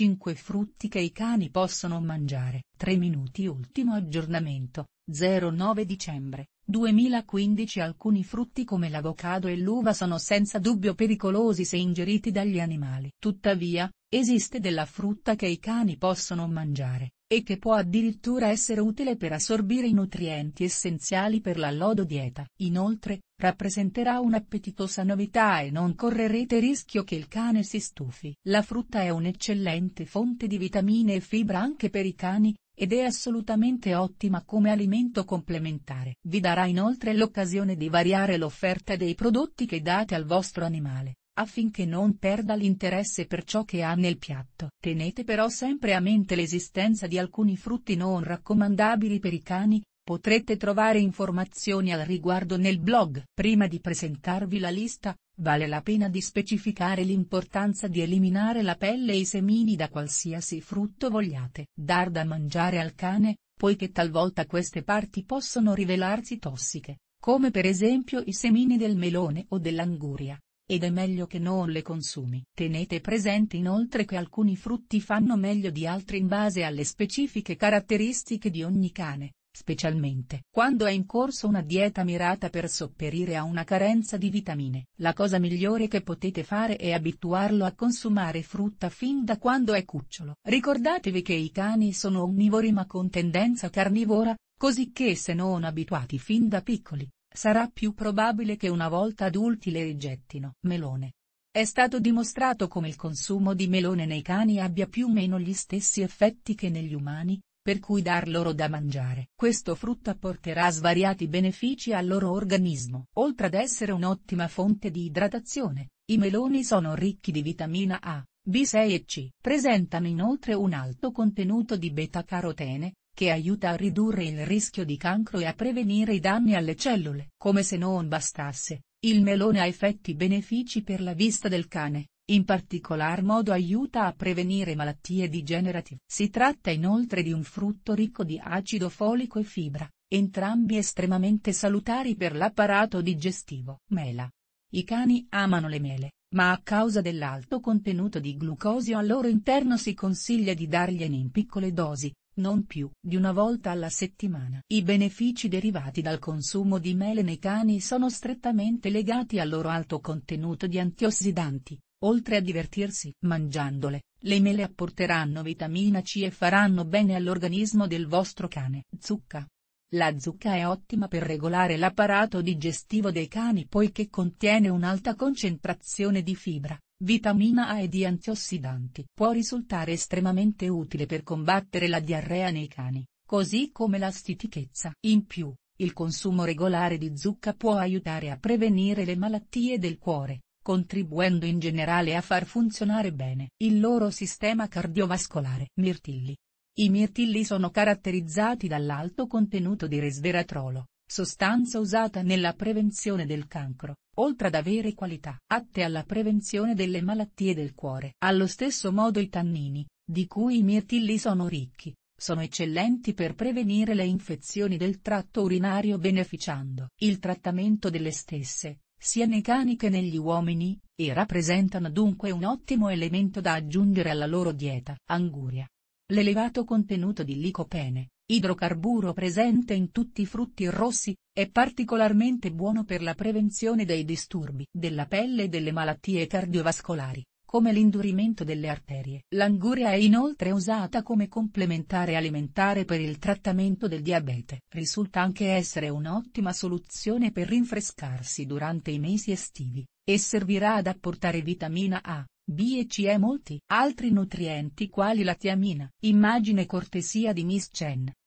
5 frutti che i cani possono mangiare. 3 minuti Ultimo aggiornamento, 09 dicembre, 2015 Alcuni frutti come l'avocado e l'uva sono senza dubbio pericolosi se ingeriti dagli animali. Tuttavia, esiste della frutta che i cani possono mangiare, e che può addirittura essere utile per assorbire i nutrienti essenziali per la lodo dieta. Inoltre, rappresenterà un'appetitosa novità e non correrete rischio che il cane si stufi. La frutta è un'eccellente fonte di vitamine e fibra anche per i cani, ed è assolutamente ottima come alimento complementare. Vi darà inoltre l'occasione di variare l'offerta dei prodotti che date al vostro animale, affinché non perda l'interesse per ciò che ha nel piatto. Tenete però sempre a mente l'esistenza di alcuni frutti non raccomandabili per i cani, potrete trovare informazioni al riguardo nel blog. Prima di presentarvi la lista, vale la pena di specificare l'importanza di eliminare la pelle e i semini da qualsiasi frutto vogliate dar da mangiare al cane, poiché talvolta queste parti possono rivelarsi tossiche, come per esempio i semini del melone o dell'anguria ed è meglio che non le consumi. Tenete presente inoltre che alcuni frutti fanno meglio di altri in base alle specifiche caratteristiche di ogni cane, specialmente quando è in corso una dieta mirata per sopperire a una carenza di vitamine. La cosa migliore che potete fare è abituarlo a consumare frutta fin da quando è cucciolo. Ricordatevi che i cani sono onnivori ma con tendenza carnivora, così che se non abituati fin da piccoli, sarà più probabile che una volta adulti le rigettino. Melone. È stato dimostrato come il consumo di melone nei cani abbia più o meno gli stessi effetti che negli umani, per cui dar loro da mangiare. Questo frutto apporterà svariati benefici al loro organismo. Oltre ad essere un'ottima fonte di idratazione, i meloni sono ricchi di vitamina A, B6 e C. Presentano inoltre un alto contenuto di beta-carotene, che aiuta a ridurre il rischio di cancro e a prevenire i danni alle cellule. Come se non bastasse, il melone ha effetti benefici per la vista del cane, in particolar modo aiuta a prevenire malattie degenerative. Si tratta inoltre di un frutto ricco di acido folico e fibra, entrambi estremamente salutari per l'apparato digestivo. Mela. I cani amano le mele, ma a causa dell'alto contenuto di glucosio al loro interno si consiglia di dargliene in piccole dosi, non più di una volta alla settimana. I benefici derivati dal consumo di mele nei cani sono strettamente legati al loro alto contenuto di antiossidanti, oltre a divertirsi mangiandole. Le mele apporteranno vitamina C e faranno bene all'organismo del vostro cane. Zucca. La zucca è ottima per regolare l'apparato digestivo dei cani poiché contiene un'alta concentrazione di fibra, Vitamina A e di antiossidanti può risultare estremamente utile per combattere la diarrea nei cani, così come la stitichezza. In più, il consumo regolare di zucca può aiutare a prevenire le malattie del cuore, contribuendo in generale a far funzionare bene il loro sistema cardiovascolare. Mirtilli. I mirtilli sono caratterizzati dall'alto contenuto di resveratrolo, sostanza usata nella prevenzione del cancro, oltre ad avere qualità atte alla prevenzione delle malattie del cuore. Allo stesso modo i tannini, di cui i mirtilli sono ricchi, sono eccellenti per prevenire le infezioni del tratto urinario beneficiando il trattamento delle stesse, sia nei cani che negli uomini, e rappresentano dunque un ottimo elemento da aggiungere alla loro dieta. Anguria. L'elevato contenuto di licopene, idrocarburo presente in tutti i frutti rossi, è particolarmente buono per la prevenzione dei disturbi della pelle e delle malattie cardiovascolari, come l'indurimento delle arterie. L'anguria è inoltre usata come complementare alimentare per il trattamento del diabete. Risulta anche essere un'ottima soluzione per rinfrescarsi durante i mesi estivi, e servirà ad apportare vitamina A, B e C e molti altri nutrienti quali la tiamina. Immagine cortesia di Miss Chen.